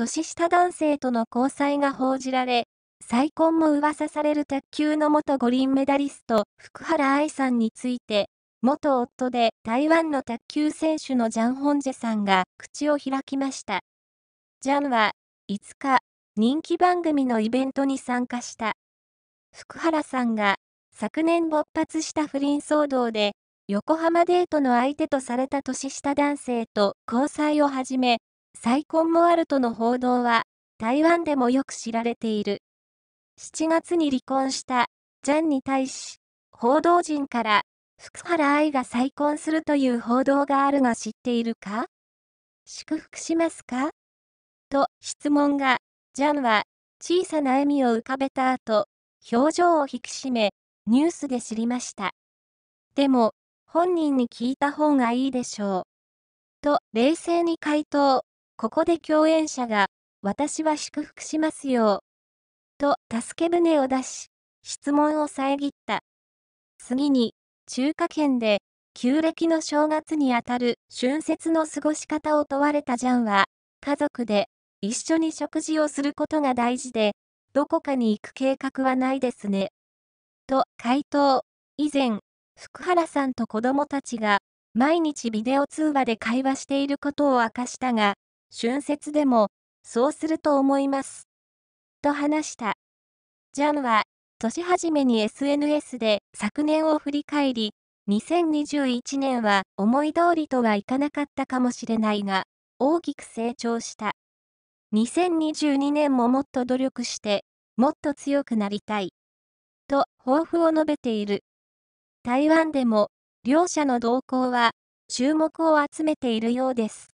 年下男性との交際が報じられ、再婚も噂される卓球の元五輪メダリスト、福原愛さんについて、元夫で台湾の卓球選手のジャン・ホンジェさんが口を開きました。ジャンは5日、人気番組のイベントに参加した。福原さんが昨年勃発した不倫騒動で横浜デートの相手とされた年下男性と交際を始め、再婚もあるとの報道は、台湾でもよく知られている。7月に離婚した、ジャンに対し、報道陣から、福原愛が再婚するという報道があるが知っているか祝福しますかと質問が、ジャンは、小さな笑みを浮かべた後、表情を引き締め、ニュースで知りました。でも、本人に聞いた方がいいでしょう。と、冷静に回答。ここで共演者が、私は祝福しますよ。と、助け舟を出し、質問を遮った。次に、中華圏で、旧暦の正月にあたる春節の過ごし方を問われたジャンは、家族で一緒に食事をすることが大事で、どこかに行く計画はないですね。と回答。以前、福原さんと子供たちが毎日ビデオ通話で会話していることを明かしたが、春節でも、そうすると思います。と話した。ジャンは、年始めに SNS で昨年を振り返り、2021年は思い通りとはいかなかったかもしれないが、大きく成長した。2022年ももっと努力して、もっと強くなりたい。と、抱負を述べている。台湾でも、両者の動向は、注目を集めているようです。